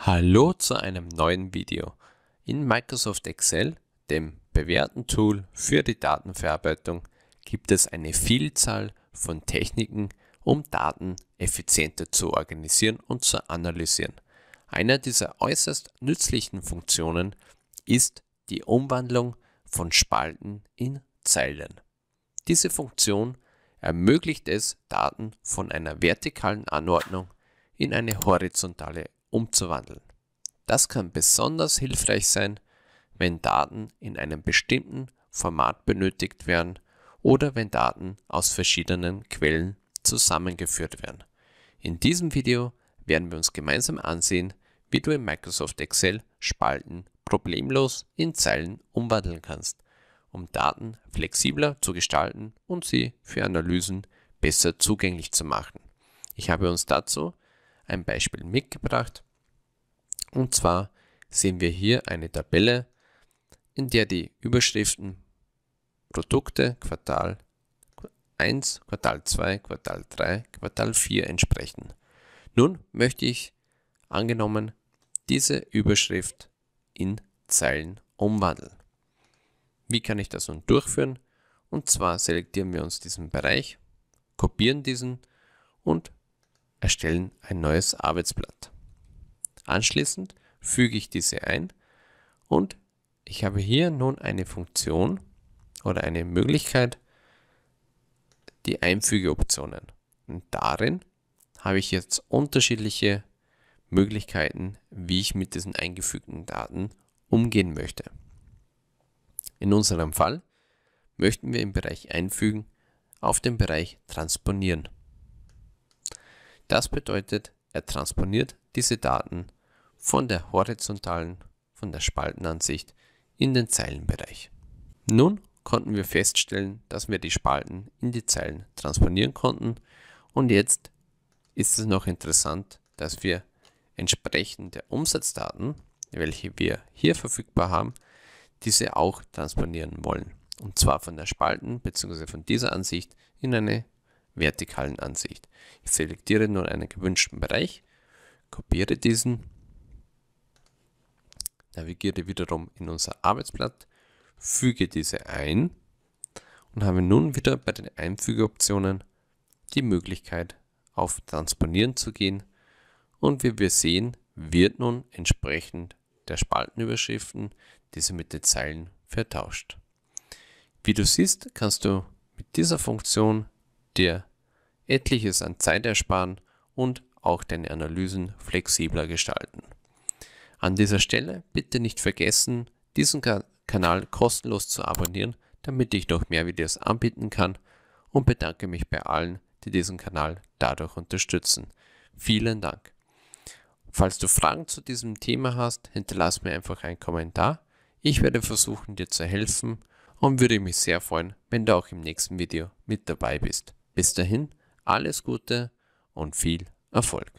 Hallo zu einem neuen Video. In Microsoft Excel, dem bewährten Tool für die Datenverarbeitung, gibt es eine Vielzahl von Techniken, um Daten effizienter zu organisieren und zu analysieren. Einer dieser äußerst nützlichen Funktionen ist die Umwandlung von Spalten in Zeilen. Diese Funktion ermöglicht es, Daten von einer vertikalen Anordnung in eine horizontale umzuwandeln. Das kann besonders hilfreich sein, wenn Daten in einem bestimmten Format benötigt werden oder wenn Daten aus verschiedenen Quellen zusammengeführt werden. In diesem Video werden wir uns gemeinsam ansehen, wie du in Microsoft Excel Spalten problemlos in Zeilen umwandeln kannst, um Daten flexibler zu gestalten und sie für Analysen besser zugänglich zu machen. Ich habe uns dazu ein Beispiel mitgebracht. Und zwar sehen wir hier eine Tabelle, in der die Überschriften Produkte Quartal 1, Quartal 2, Quartal 3, Quartal 4 entsprechen. Nun möchte ich angenommen diese Überschrift in Zeilen umwandeln. Wie kann ich das nun durchführen? Und zwar selektieren wir uns diesen Bereich, kopieren diesen und Erstellen ein neues Arbeitsblatt. Anschließend füge ich diese ein und ich habe hier nun eine Funktion oder eine Möglichkeit, die Einfügeoptionen. Und darin habe ich jetzt unterschiedliche Möglichkeiten, wie ich mit diesen eingefügten Daten umgehen möchte. In unserem Fall möchten wir im Bereich Einfügen auf den Bereich Transponieren das bedeutet, er transponiert diese Daten von der horizontalen, von der Spaltenansicht in den Zeilenbereich. Nun konnten wir feststellen, dass wir die Spalten in die Zeilen transponieren konnten und jetzt ist es noch interessant, dass wir entsprechend der Umsatzdaten, welche wir hier verfügbar haben, diese auch transponieren wollen. Und zwar von der Spalten bzw. von dieser Ansicht in eine vertikalen Ansicht. Ich selektiere nun einen gewünschten Bereich, kopiere diesen, navigiere wiederum in unser Arbeitsblatt, füge diese ein und habe nun wieder bei den Einfügeoptionen die Möglichkeit auf Transponieren zu gehen und wie wir sehen, wird nun entsprechend der Spaltenüberschriften diese mit den Zeilen vertauscht. Wie du siehst, kannst du mit dieser Funktion dir etliches an Zeit ersparen und auch deine Analysen flexibler gestalten. An dieser Stelle bitte nicht vergessen, diesen Kanal kostenlos zu abonnieren, damit ich noch mehr Videos anbieten kann und bedanke mich bei allen, die diesen Kanal dadurch unterstützen. Vielen Dank. Falls du Fragen zu diesem Thema hast, hinterlass mir einfach einen Kommentar. Ich werde versuchen, dir zu helfen und würde mich sehr freuen, wenn du auch im nächsten Video mit dabei bist. Bis dahin, alles Gute und viel Erfolg!